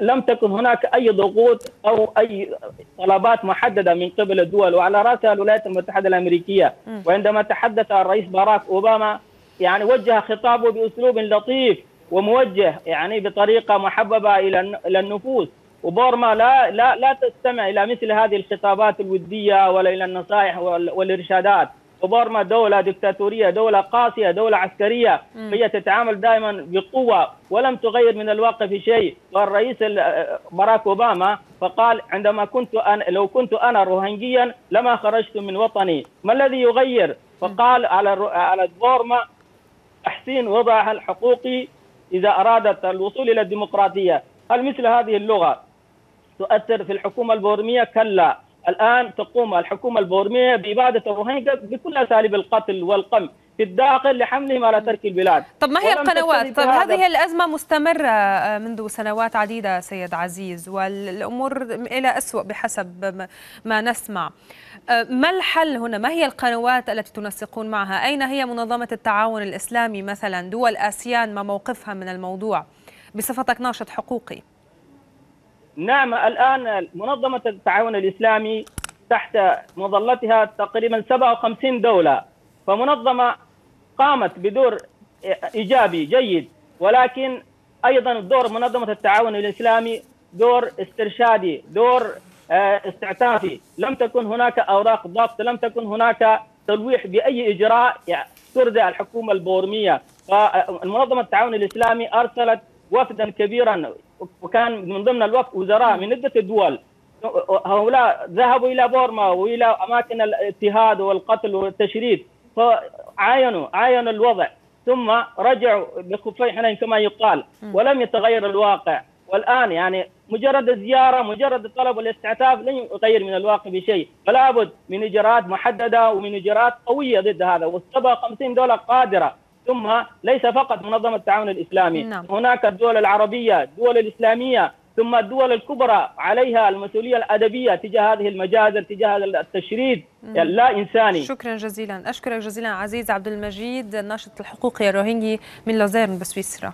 لم تكن هناك اي ضغوط او اي طلبات محدده من قبل الدول وعلى راسها الولايات المتحده الامريكيه وعندما تحدث الرئيس باراك اوباما يعني وجه خطابه باسلوب لطيف وموجه يعني بطريقه محببه الى الى النفوس وبورما لا لا لا تستمع الى مثل هذه الخطابات الوديه ولا الى النصائح والارشادات وبورما دولة دكتاتورية دولة قاسية دولة عسكرية هي تتعامل دائما بقوة ولم تغير من الواقع في شيء والرئيس باراك أوباما فقال عندما كنت أنا لو كنت أنا روهنجيا لما خرجت من وطني ما الذي يغير فقال على على بورما تحسين وضعها الحقوقي إذا أرادت الوصول إلى الديمقراطية هل مثل هذه اللغة تؤثر في الحكومه البورميه كلا الان تقوم الحكومه البورميه باباده الرهينجا بكل اساليب القتل والقمع في الداخل لحملهم على ترك البلاد طب ما هي القنوات طب هذه الأزمة مستمرة منذ سنوات عديدة سيد عزيز والأمور إلى أسوأ بحسب ما نسمع أه، ما الحل هنا ما هي القنوات التي تنسقون معها أين هي منظمة التعاون الإسلامي مثلا دول آسيان ما موقفها من الموضوع بصفتك ناشط حقوقي نعم الآن منظمة التعاون الإسلامي تحت مظلتها تقريبا 57 دولة فمنظمة قامت بدور إيجابي جيد ولكن أيضا دور منظمة التعاون الإسلامي دور استرشادي دور آه، استعتافي لم تكن هناك أوراق ضبط لم تكن هناك تلويح بأي إجراء ترضي الحكومة البورمية فمنظمة التعاون الإسلامي أرسلت وفدا كبيرا وكان من ضمن الوفد وزراء من عده دول هؤلاء ذهبوا الى بورما والى اماكن الاضطهاد والقتل والتشريد فعاينوا عاينوا الوضع ثم رجعوا بخفي حنين كما يقال ولم يتغير الواقع والان يعني مجرد الزياره مجرد الطلب والاستعتاب لن يغير من الواقع بشيء فلا بد من اجراءات محدده ومن اجراءات قويه ضد هذا والسبع 50 دوله قادره ثم ليس فقط منظمه التعاون الاسلامي نعم. هناك الدول العربيه الدول الاسلاميه ثم الدول الكبرى عليها المسؤوليه الادبيه تجاه هذه المجازر تجاه هذا التشريد لا انساني شكرا جزيلا اشكرك جزيلا عزيز عبد المجيد الناشط الحقوقي الروهينجي من لوزيرن بسويسرا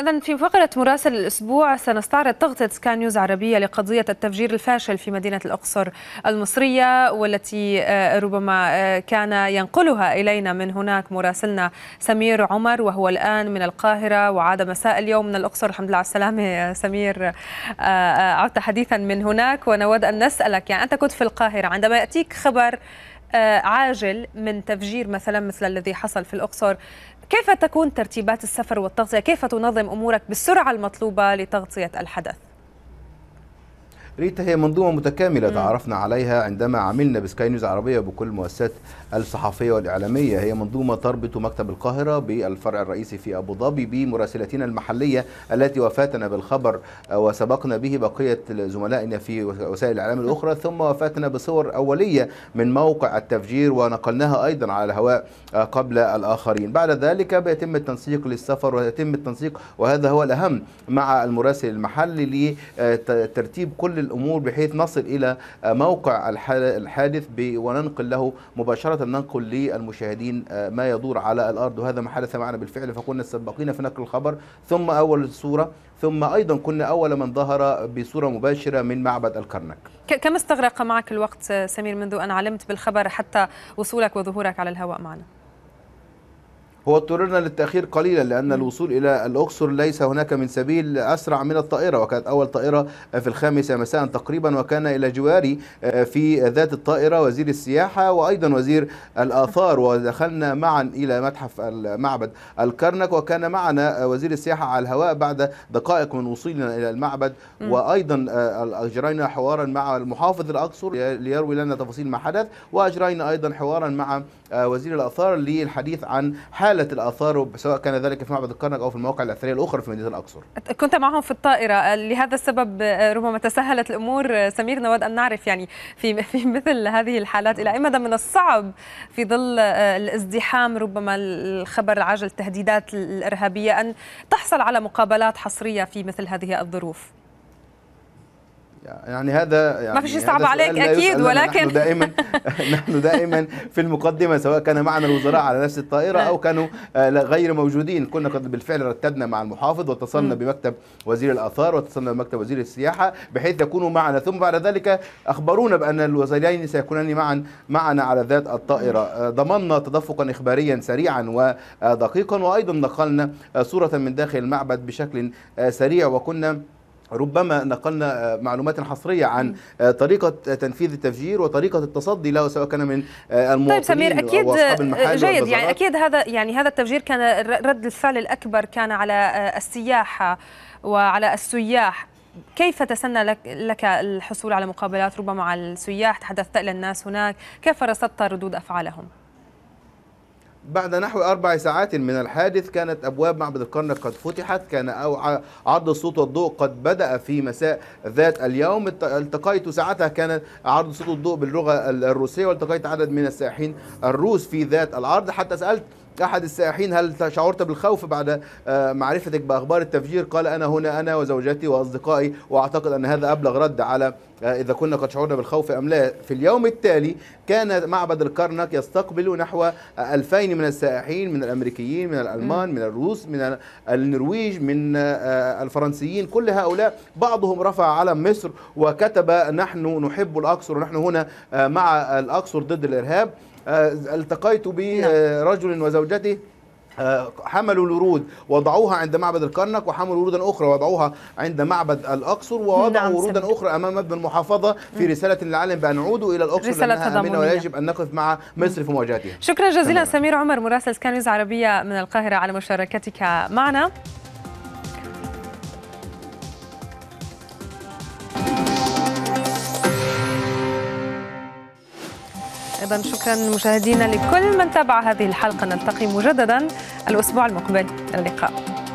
إذا في فقرة مراسل الأسبوع سنستعرض تغطية سكاي نيوز عربية لقضية التفجير الفاشل في مدينة الأقصر المصرية والتي آه، ربما آه، كان ينقلها إلينا من هناك مراسلنا سمير عمر وهو الآن من القاهرة وعاد مساء اليوم من الأقصر الحمد لله على السلامة سمير آه، عدت حديثا من هناك ونود أن نسألك يعني أنت كنت في القاهرة عندما يأتيك خبر عاجل من تفجير مثلا مثل الذي حصل في الأقصر كيف تكون ترتيبات السفر والتغطية؟ كيف تنظم أمورك بالسرعة المطلوبة لتغطية الحدث؟ ريتا هي منظومة متكاملة تعرفنا عليها عندما عملنا بسكاي نيوز عربية بكل المؤسسات الصحفية والإعلامية هي منظومة تربط مكتب القاهرة بالفرع الرئيسي في أبو ظبي بمراسلتنا المحلية التي وفاتنا بالخبر آه، وسبقنا به بقية زملائنا في وسائل الإعلام الأخرى ثم وفاتنا بصور أولية من موقع التفجير ونقلناها أيضا على الهواء آه، قبل الآخرين بعد ذلك بيتم التنسيق للسفر ويتم التنسيق وهذا هو الأهم مع المراسل المحلي لترتيب آه، كل الأمور بحيث نصل إلى موقع الحادث وننقل له مباشرة ننقل للمشاهدين آه، ما يدور على الأرض وهذا ما حدث معنا بالفعل فكنا السباقين في نقل الخبر ثم أول صورة ثم أيضا كنا أول من ظهر بصورة مباشرة من معبد الكرنك كم استغرق معك الوقت آه، سمير منذ أن علمت بالخبر حتى وصولك وظهورك على الهواء معنا؟ هو اضطررنا للتأخير قليلا لأن الوصول إلى الأقصر ليس هناك من سبيل أسرع من الطائرة وكانت أول طائرة في الخامسة مساء تقريبا وكان إلى جواري آه، في ذات الطائرة وزير السياحة وأيضا وزير الآثار ودخلنا معا إلى متحف المعبد الكرنك وكان معنا وزير السياحة على الهواء بعد دقائق من وصولنا إلى المعبد وأيضا آه، أجرينا حوارا مع المحافظ الأقصر ليروي لنا تفاصيل ما حدث وأجرينا أيضا حوارا مع آه، وزير الآثار للحديث عن حال حالت الآثار سواء كان ذلك في معبد الكرنك أو في المواقع الأثرية الأخرى في مدينة الأقصر كنت معهم في الطائرة آه، لهذا السبب آه، ربما تسهلت الأمور آه، سمير نود أن نعرف يعني في في مثل هذه الحالات إلى أي مدى من الصعب في ظل الازدحام ربما الخبر العاجل التهديدات الإرهابية أن تحصل على مقابلات حصرية في مثل هذه الظروف يعني هذا يعني ما فيش صعب عليك اكيد ولكن نحن دائما نحن دائما في المقدمه سواء كان معنا الوزراء على نفس الطائره او كانوا آه، غير موجودين كنا قد بالفعل رتبنا مع المحافظ واتصلنا بمكتب وزير الاثار واتصلنا بمكتب وزير السياحه بحيث يكونوا معنا ثم بعد ذلك اخبرونا بان الوزيرين سيكونان معا معنا على ذات الطائره آه، ضمننا تدفقا اخباريا سريعا ودقيقا آه، وايضا نقلنا صوره من داخل المعبد بشكل سريع وكنا ربما نقلنا آه، معلومات حصرية عن آه، طريقة آه، تنفيذ التفجير وطريقة التصدي له سواء كان من المواطنين طيب سمير أكيد جيد يعني أكيد هذا يعني هذا التفجير كان رد الفعل الأكبر كان على السياحة وعلى السياح كيف تسنى لك, لك الحصول على مقابلات ربما مع السياح تحدثت إلى الناس هناك كيف رصدت ردود أفعالهم؟ بعد نحو أربع ساعات من الحادث كانت أبواب معبد الكرنك قد فتحت كان أو عرض الصوت والضوء قد بدأ في مساء ذات اليوم التقيت ساعتها كان عرض الصوت والضوء باللغة الروسية والتقيت عدد من السائحين الروس في ذات العرض حتى سألت أحد السائحين هل شعرت بالخوف بعد آه، معرفتك بأخبار التفجير قال أنا هنا أنا وزوجتي وأصدقائي وأعتقد أن هذا أبلغ رد على آه، إذا كنا قد شعرنا بالخوف أم لا في اليوم التالي كان معبد الكرنك يستقبل نحو 2000 آه، من السائحين من الأمريكيين من الألمان من الروس من النرويج من الفرنسيين كل هؤلاء بعضهم رفع علم مصر وكتب نحن نحب الأقصر ونحن هنا مع الأقصر ضد الإرهاب آه، التقيت برجل نعم. آه، وزوجته آه، حملوا الورود وضعوها عند معبد الكرنك وحملوا ورودا اخرى وضعوها عند معبد الاقصر ووضعوا نعم، ورودا اخرى امام ابن المحافظه في رساله للعالم بان عودوا الى الاقصر رساله لأنها ويجب ان نقف مع مصر في مواجهتها شكرا جزيلا سمير عمر مراسل سكان عربيه من القاهره على مشاركتك معنا ايضا شكرا مشاهدينا لكل من تابع هذه الحلقه نلتقي مجددا الاسبوع المقبل الى اللقاء